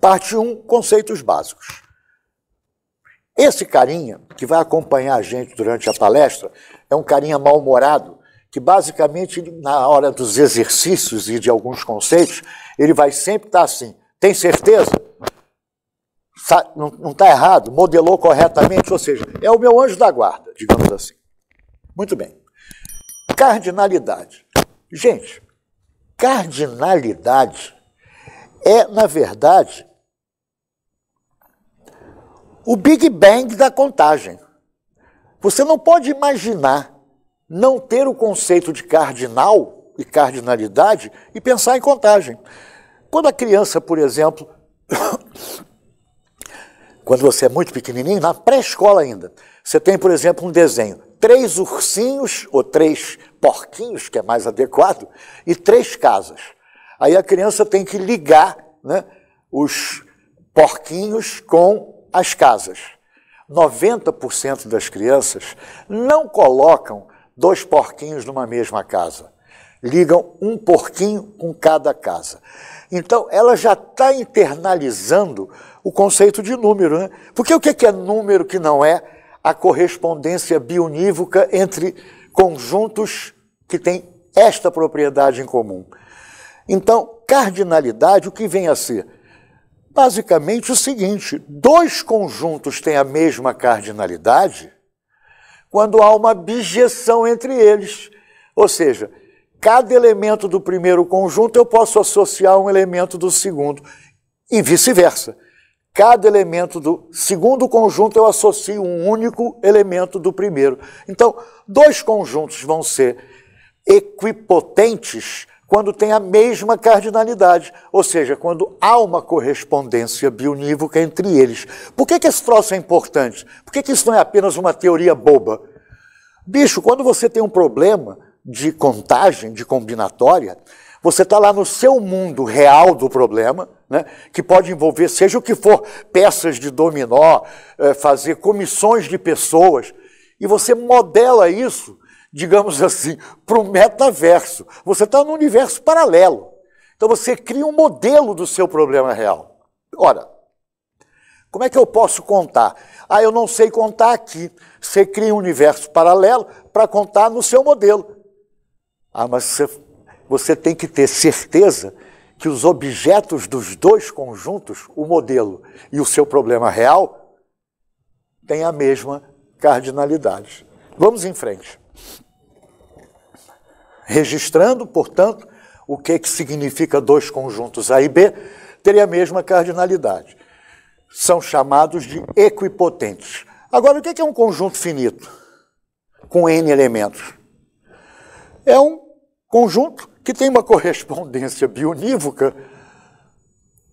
Parte 1, um, conceitos básicos. Esse carinha que vai acompanhar a gente durante a palestra é um carinha mal-humorado, que basicamente na hora dos exercícios e de alguns conceitos, ele vai sempre estar tá assim: tem certeza? Não está errado? Modelou corretamente? Ou seja, é o meu anjo da guarda, digamos assim. Muito bem. Cardinalidade. Gente, cardinalidade é, na verdade, o Big Bang da contagem. Você não pode imaginar não ter o conceito de cardinal e cardinalidade e pensar em contagem. Quando a criança, por exemplo, quando você é muito pequenininho, na pré-escola ainda, você tem, por exemplo, um desenho, três ursinhos ou três porquinhos, que é mais adequado, e três casas. Aí a criança tem que ligar né, os porquinhos com as casas. 90% das crianças não colocam dois porquinhos numa mesma casa. Ligam um porquinho com cada casa. Então, ela já está internalizando o conceito de número. Né? Porque o que é número que não é a correspondência bionívoca entre conjuntos que têm esta propriedade em comum? Então, cardinalidade, o que vem a ser? basicamente o seguinte: dois conjuntos têm a mesma cardinalidade quando há uma bijeção entre eles. Ou seja, cada elemento do primeiro conjunto eu posso associar um elemento do segundo, e vice-versa. Cada elemento do segundo conjunto eu associo um único elemento do primeiro. Então, dois conjuntos vão ser equipotentes quando tem a mesma cardinalidade, ou seja, quando há uma correspondência bionívoca entre eles. Por que, que esse troço é importante? Por que, que isso não é apenas uma teoria boba? Bicho, quando você tem um problema de contagem, de combinatória, você está lá no seu mundo real do problema, né, que pode envolver, seja o que for, peças de dominó, eh, fazer comissões de pessoas, e você modela isso digamos assim, para o metaverso. Você está num universo paralelo. Então você cria um modelo do seu problema real. Ora, como é que eu posso contar? Ah, eu não sei contar aqui. Você cria um universo paralelo para contar no seu modelo. Ah, mas você, tem que ter certeza que os objetos dos dois conjuntos, o modelo e o seu problema real, têm a mesma cardinalidade. Vamos em frente. Registrando, portanto, o que, que significa dois conjuntos A e B, teria a mesma cardinalidade. São chamados de equipotentes. Agora, o que é um conjunto finito com N elementos? É um conjunto que tem uma correspondência bionívoca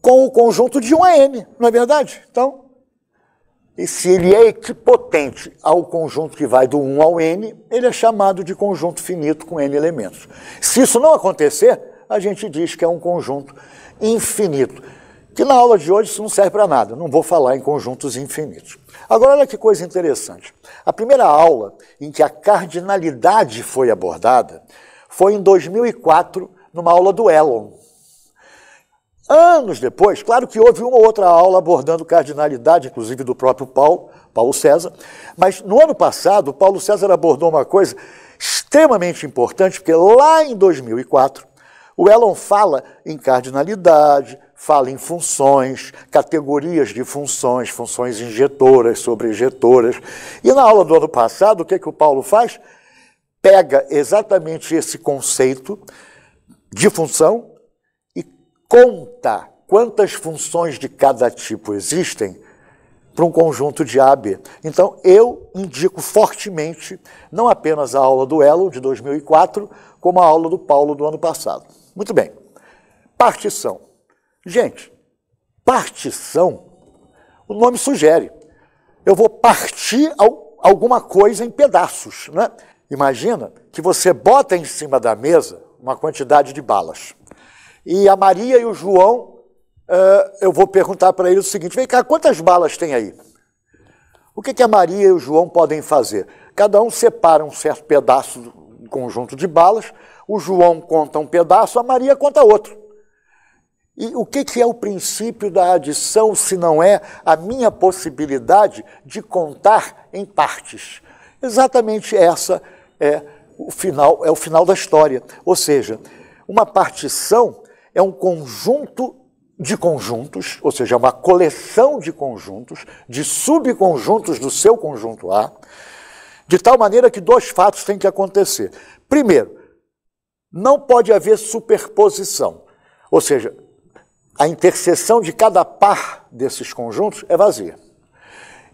com o conjunto de um a N, não é verdade? Então, e se ele é equipotente ao conjunto que vai do 1 ao n, ele é chamado de conjunto finito com n elementos. Se isso não acontecer, a gente diz que é um conjunto infinito. Que na aula de hoje isso não serve para nada, não vou falar em conjuntos infinitos. Agora, olha que coisa interessante. A primeira aula em que a cardinalidade foi abordada foi em 2004, numa aula do Elon. Anos depois, claro que houve uma ou outra aula abordando cardinalidade, inclusive do próprio Paulo, Paulo César, mas no ano passado, Paulo César abordou uma coisa extremamente importante, porque lá em 2004, o Elon fala em cardinalidade, fala em funções, categorias de funções, funções injetoras, sobrejetoras. E na aula do ano passado, o que, é que o Paulo faz? Pega exatamente esse conceito de função conta quantas funções de cada tipo existem para um conjunto de A a B. Então, eu indico fortemente não apenas a aula do Elo, de 2004, como a aula do Paulo do ano passado. Muito bem. Partição. Gente, partição, o nome sugere. Eu vou partir alguma coisa em pedaços. Né? Imagina que você bota em cima da mesa uma quantidade de balas. E a Maria e o João, uh, eu vou perguntar para eles o seguinte: vem cá, quantas balas tem aí? O que, que a Maria e o João podem fazer? Cada um separa um certo pedaço do conjunto de balas, o João conta um pedaço, a Maria conta outro. E o que, que é o princípio da adição se não é a minha possibilidade de contar em partes? Exatamente essa é o final, é o final da história. Ou seja, uma partição é um conjunto de conjuntos, ou seja, é uma coleção de conjuntos, de subconjuntos do seu conjunto A, de tal maneira que dois fatos têm que acontecer. Primeiro, não pode haver superposição, ou seja, a interseção de cada par desses conjuntos é vazia.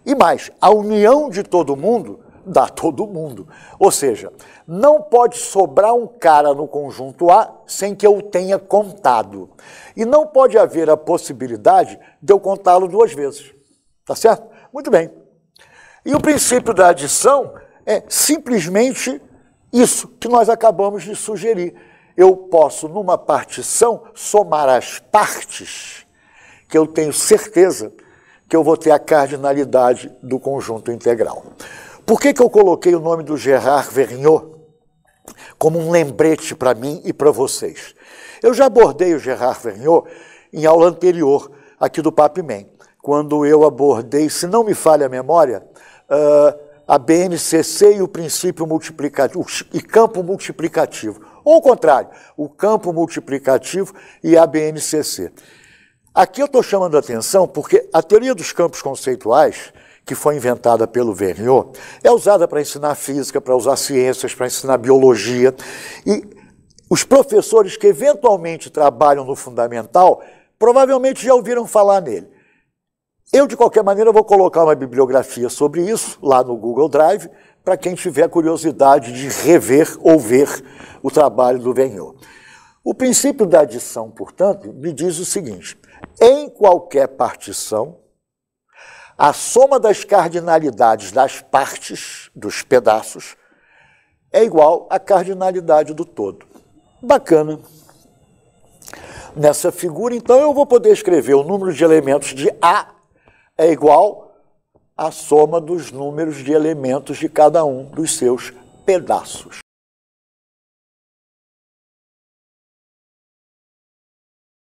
E mais, a união de todo mundo dá todo mundo. Ou seja, não pode sobrar um cara no conjunto A sem que eu tenha contado. E não pode haver a possibilidade de eu contá-lo duas vezes. Tá certo? Muito bem. E o princípio da adição é simplesmente isso que nós acabamos de sugerir. Eu posso, numa partição, somar as partes que eu tenho certeza que eu vou ter a cardinalidade do conjunto integral. Por que, que eu coloquei o nome do Gerard Vergniaud como um lembrete para mim e para vocês? Eu já abordei o Gerard Vergniaud em aula anterior aqui do Papimem, quando eu abordei, se não me falha a memória, ah, a BNCC e o princípio multiplicativo, e campo multiplicativo. Ou o contrário, o campo multiplicativo e a BNCC. Aqui eu estou chamando a atenção porque a teoria dos campos conceituais que foi inventada pelo Verniot, é usada para ensinar física, para usar ciências, para ensinar biologia. E os professores que eventualmente trabalham no fundamental provavelmente já ouviram falar nele. Eu, de qualquer maneira, vou colocar uma bibliografia sobre isso lá no Google Drive, para quem tiver curiosidade de rever ou ver o trabalho do Verniot. O princípio da adição, portanto, me diz o seguinte: em qualquer partição, a soma das cardinalidades das partes, dos pedaços, é igual à cardinalidade do todo. Bacana. Nessa figura, então, eu vou poder escrever o número de elementos de A é igual à soma dos números de elementos de cada um dos seus pedaços.